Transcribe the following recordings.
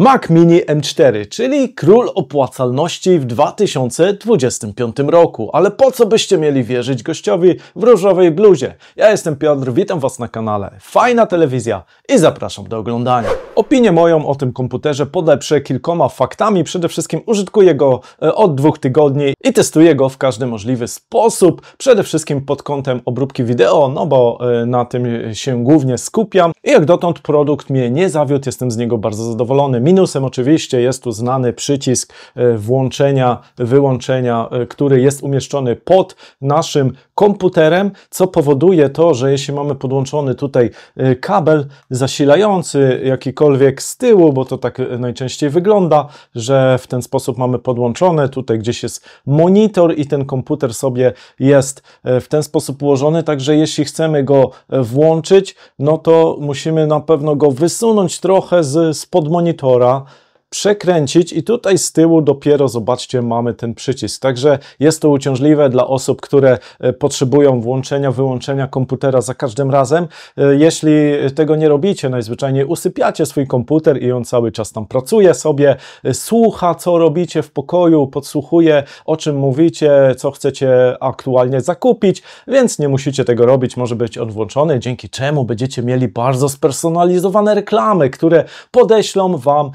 Mac Mini M4, czyli król opłacalności w 2025 roku. Ale po co byście mieli wierzyć gościowi w różowej bluzie? Ja jestem Piotr, witam Was na kanale Fajna Telewizja i zapraszam do oglądania. Opinię moją o tym komputerze podeprzę kilkoma faktami. Przede wszystkim użytkuję go e, od dwóch tygodni i testuję go w każdy możliwy sposób. Przede wszystkim pod kątem obróbki wideo, no bo e, na tym się głównie skupiam. I jak dotąd produkt mnie nie zawiódł, jestem z niego bardzo zadowolony Minusem oczywiście jest tu znany przycisk e, włączenia, wyłączenia, e, który jest umieszczony pod naszym komputerem, co powoduje to, że jeśli mamy podłączony tutaj e, kabel zasilający jakikolwiek z tyłu, bo to tak najczęściej wygląda, że w ten sposób mamy podłączone, tutaj gdzieś jest monitor i ten komputer sobie jest w ten sposób ułożony, także jeśli chcemy go włączyć, no to musimy na pewno go wysunąć trochę z, spod monitora, Torah przekręcić i tutaj z tyłu dopiero zobaczcie mamy ten przycisk. Także jest to uciążliwe dla osób, które e, potrzebują włączenia, wyłączenia komputera za każdym razem. E, jeśli tego nie robicie, najzwyczajniej usypiacie swój komputer i on cały czas tam pracuje sobie, e, słucha co robicie w pokoju, podsłuchuje o czym mówicie, co chcecie aktualnie zakupić, więc nie musicie tego robić, może być on włączony, dzięki czemu będziecie mieli bardzo spersonalizowane reklamy, które podeślą Wam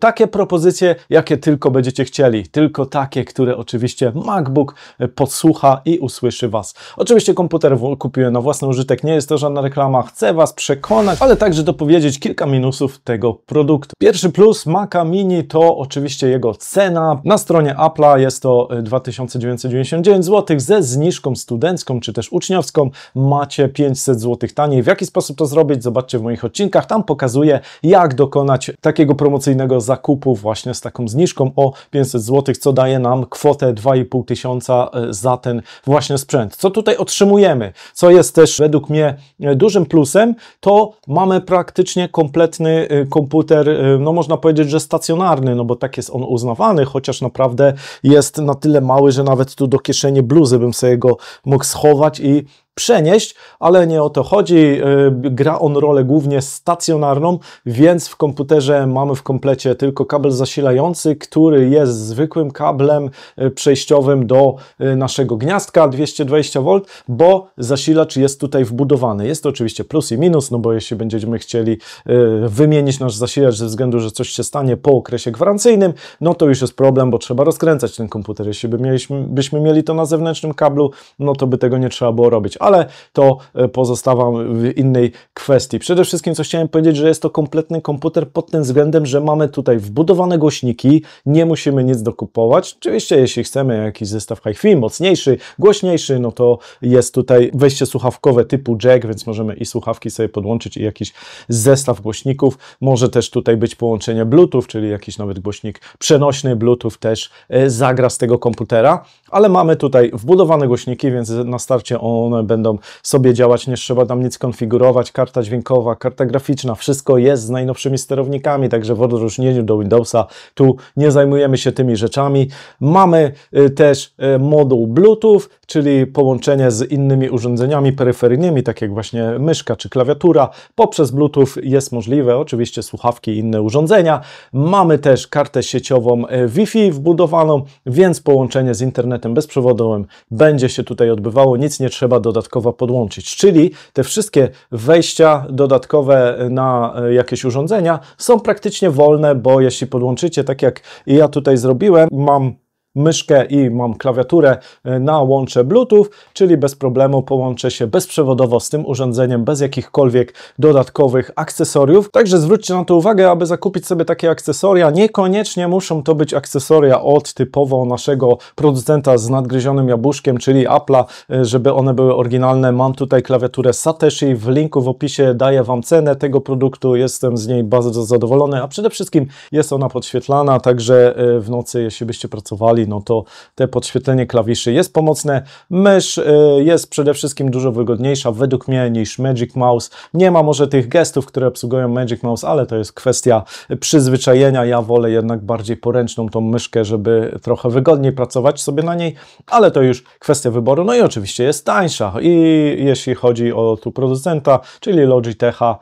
tak takie propozycje, jakie tylko będziecie chcieli. Tylko takie, które oczywiście MacBook e, podsłucha i usłyszy Was. Oczywiście komputer kupiłem na własny użytek, nie jest to żadna reklama. Chcę Was przekonać, ale także dopowiedzieć kilka minusów tego produktu. Pierwszy plus Maca Mini to oczywiście jego cena. Na stronie Apple'a jest to 2999 e, zł ze zniżką studencką czy też uczniowską. Macie 500 zł taniej. W jaki sposób to zrobić? Zobaczcie w moich odcinkach. Tam pokazuję, jak dokonać takiego promocyjnego zakupu zakupu właśnie z taką zniżką o 500 zł, co daje nam kwotę 2,5 tysiąca e, za ten właśnie sprzęt. Co tutaj otrzymujemy? Co jest też według mnie e, dużym plusem, to mamy praktycznie kompletny e, komputer, no można powiedzieć, że stacjonarny, no bo tak jest on uznawany, chociaż naprawdę jest na tyle mały, że nawet tu do kieszeni bluzy bym sobie go mógł schować i przenieść, ale nie o to chodzi. Y, gra on rolę głównie stacjonarną, więc w komputerze mamy w komplecie tylko kabel zasilający, który jest zwykłym kablem y, przejściowym do y, naszego gniazdka 220V, bo zasilacz jest tutaj wbudowany. Jest to oczywiście plus i minus, no bo jeśli będziemy chcieli wymienić nasz zasilacz ze względu, że coś się stanie po okresie gwarancyjnym, no to już jest problem, bo trzeba rozkręcać ten komputer. Jeśli by mieliśmy, byśmy mieli to na zewnętrznym kablu, no to by tego nie trzeba było robić ale to e, pozostawiam w innej kwestii. Przede wszystkim, co chciałem powiedzieć, że jest to kompletny komputer pod tym względem, że mamy tutaj wbudowane głośniki, nie musimy nic dokupować. Oczywiście, jeśli chcemy jakiś zestaw hi-fi, mocniejszy, głośniejszy, no to jest tutaj wejście słuchawkowe typu jack, więc możemy i słuchawki sobie podłączyć i jakiś zestaw głośników. Może też tutaj być połączenie Bluetooth, czyli jakiś nawet głośnik przenośny Bluetooth też e, zagra z tego komputera, ale mamy tutaj wbudowane głośniki, więc na starcie one będą będą sobie działać, nie trzeba tam nic konfigurować, karta dźwiękowa, karta graficzna, wszystko jest z najnowszymi sterownikami, także w odróżnieniu do Windowsa tu nie zajmujemy się tymi rzeczami. Mamy y, też y, moduł Bluetooth, czyli połączenie z innymi urządzeniami peryferyjnymi, tak jak właśnie myszka czy klawiatura. Poprzez Bluetooth jest możliwe, oczywiście słuchawki i inne urządzenia. Mamy też kartę sieciową y, Wi-Fi wbudowaną, więc połączenie z internetem bezprzewodowym będzie się tutaj odbywało, nic nie trzeba dodatkowo dodatkowo podłączyć. Czyli te wszystkie wejścia dodatkowe na e, jakieś urządzenia są praktycznie wolne, bo jeśli podłączycie, tak jak ja tutaj zrobiłem, mam myszkę i mam klawiaturę y, na łącze Bluetooth, czyli bez problemu połączę się bezprzewodowo z tym urządzeniem, bez jakichkolwiek dodatkowych akcesoriów. Także zwróćcie na to uwagę, aby zakupić sobie takie akcesoria. Niekoniecznie muszą to być akcesoria od typowo naszego producenta z nadgryzionym jabłuszkiem, czyli Apple'a, y, żeby one były oryginalne. Mam tutaj klawiaturę Satoshi, w linku w opisie daję Wam cenę tego produktu, jestem z niej bardzo zadowolony, a przede wszystkim jest ona podświetlana, także y, w nocy, jeśli byście pracowali, no to te podświetlenie klawiszy jest pomocne. Mysz y, jest przede wszystkim dużo wygodniejsza według mnie niż Magic Mouse. Nie ma może tych gestów, które obsługują Magic Mouse, ale to jest kwestia przyzwyczajenia. Ja wolę jednak bardziej poręczną tą myszkę, żeby trochę wygodniej pracować sobie na niej, ale to już kwestia wyboru. No i oczywiście jest tańsza. I jeśli chodzi o tu producenta, czyli Logitecha,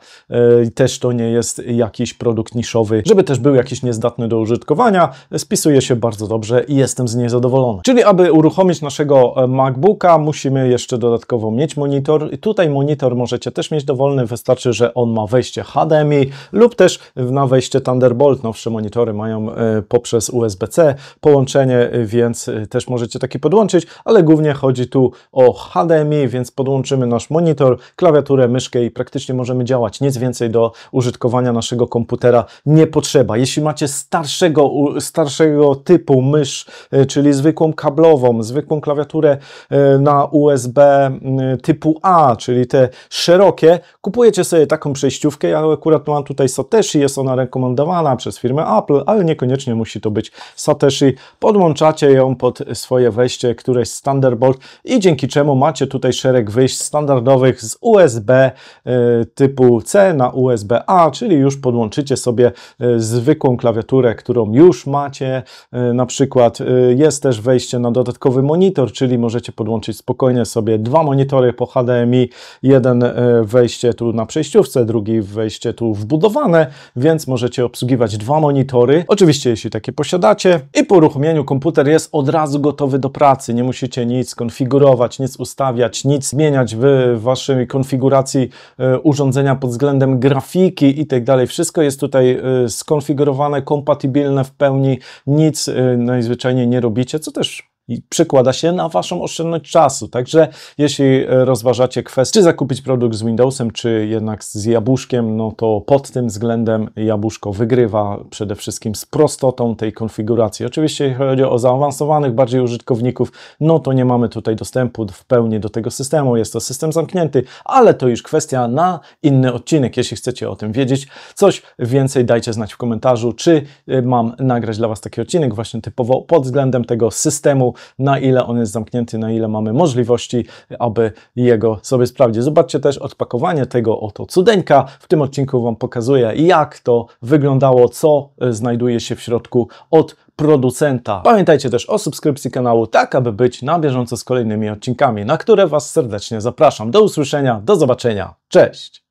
y, też to nie jest jakiś produkt niszowy, żeby też był jakiś niezdatny do użytkowania. Spisuje się bardzo dobrze i jest jestem z niej zadowolony. Czyli aby uruchomić naszego e, MacBooka musimy jeszcze dodatkowo mieć monitor i tutaj monitor możecie też mieć dowolny, wystarczy, że on ma wejście HDMI lub też na wejście Thunderbolt. Nowsze monitory mają e, poprzez USB-C połączenie, e, więc też możecie taki podłączyć, ale głównie chodzi tu o HDMI, więc podłączymy nasz monitor, klawiaturę, myszkę i praktycznie możemy działać. Nic więcej do użytkowania naszego komputera nie potrzeba. Jeśli macie starszego, starszego typu mysz E, czyli zwykłą kablową, zwykłą klawiaturę e, na USB mm, typu A, czyli te szerokie, kupujecie sobie taką przejściówkę. Ja akurat mam tutaj Satoshi, jest ona rekomendowana przez firmę Apple, ale niekoniecznie musi to być Satoshi. Podłączacie ją pod swoje wejście, które z Thunderbolt i dzięki czemu macie tutaj szereg wyjść standardowych z USB e, typu C na USB-A, czyli już podłączycie sobie zwykłą klawiaturę, którą już macie, na przykład Y, jest też wejście na dodatkowy monitor, czyli możecie podłączyć spokojnie sobie dwa monitory po HDMI, jeden y, wejście tu na przejściówce, drugi wejście tu wbudowane, więc możecie obsługiwać dwa monitory, oczywiście jeśli takie posiadacie. I po uruchomieniu komputer jest od razu gotowy do pracy, nie musicie nic konfigurować, nic ustawiać, nic zmieniać w waszej konfiguracji y, urządzenia pod względem grafiki i tak dalej. Wszystko jest tutaj skonfigurowane, kompatybilne w pełni, nic najzwyczajniej nie robicie, co też i przekłada się na Waszą oszczędność czasu. Także jeśli e, rozważacie kwestię, czy zakupić produkt z Windowsem, czy jednak z jabłuszkiem, no to pod tym względem jabłuszko wygrywa przede wszystkim z prostotą tej konfiguracji. Oczywiście jeśli chodzi o zaawansowanych bardziej użytkowników, no to nie mamy tutaj dostępu w pełni do tego systemu, jest to system zamknięty, ale to już kwestia na inny odcinek. Jeśli chcecie o tym wiedzieć coś więcej, dajcie znać w komentarzu, czy e, mam nagrać dla Was taki odcinek właśnie typowo pod względem tego systemu na ile on jest zamknięty, na ile mamy możliwości, aby jego sobie sprawdzić. Zobaczcie też odpakowanie tego oto cudeńka. W tym odcinku Wam pokazuję, jak to wyglądało, co e, znajduje się w środku od producenta. Pamiętajcie też o subskrypcji kanału, tak aby być na bieżąco z kolejnymi odcinkami, na które Was serdecznie zapraszam. Do usłyszenia, do zobaczenia. Cześć!